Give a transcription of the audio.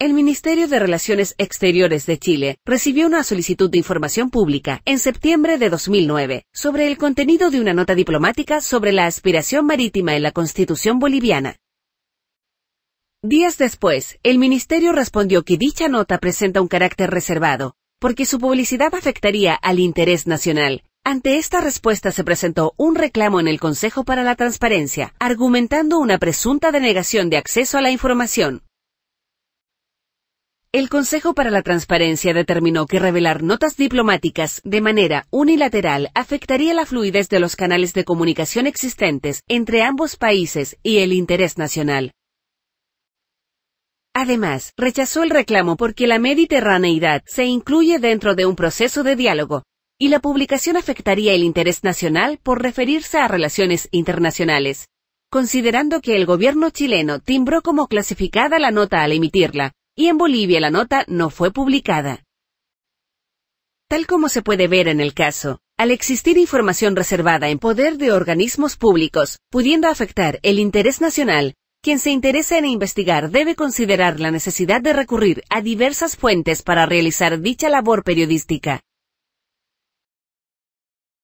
El Ministerio de Relaciones Exteriores de Chile recibió una solicitud de información pública en septiembre de 2009 sobre el contenido de una nota diplomática sobre la aspiración marítima en la Constitución boliviana. Días después, el Ministerio respondió que dicha nota presenta un carácter reservado, porque su publicidad afectaría al interés nacional. Ante esta respuesta se presentó un reclamo en el Consejo para la Transparencia, argumentando una presunta denegación de acceso a la información. El Consejo para la Transparencia determinó que revelar notas diplomáticas de manera unilateral afectaría la fluidez de los canales de comunicación existentes entre ambos países y el interés nacional. Además, rechazó el reclamo porque la mediterraneidad se incluye dentro de un proceso de diálogo, y la publicación afectaría el interés nacional por referirse a relaciones internacionales, considerando que el gobierno chileno timbró como clasificada la nota al emitirla, y en Bolivia la nota no fue publicada. Tal como se puede ver en el caso, al existir información reservada en poder de organismos públicos, pudiendo afectar el interés nacional, quien se interesa en investigar debe considerar la necesidad de recurrir a diversas fuentes para realizar dicha labor periodística.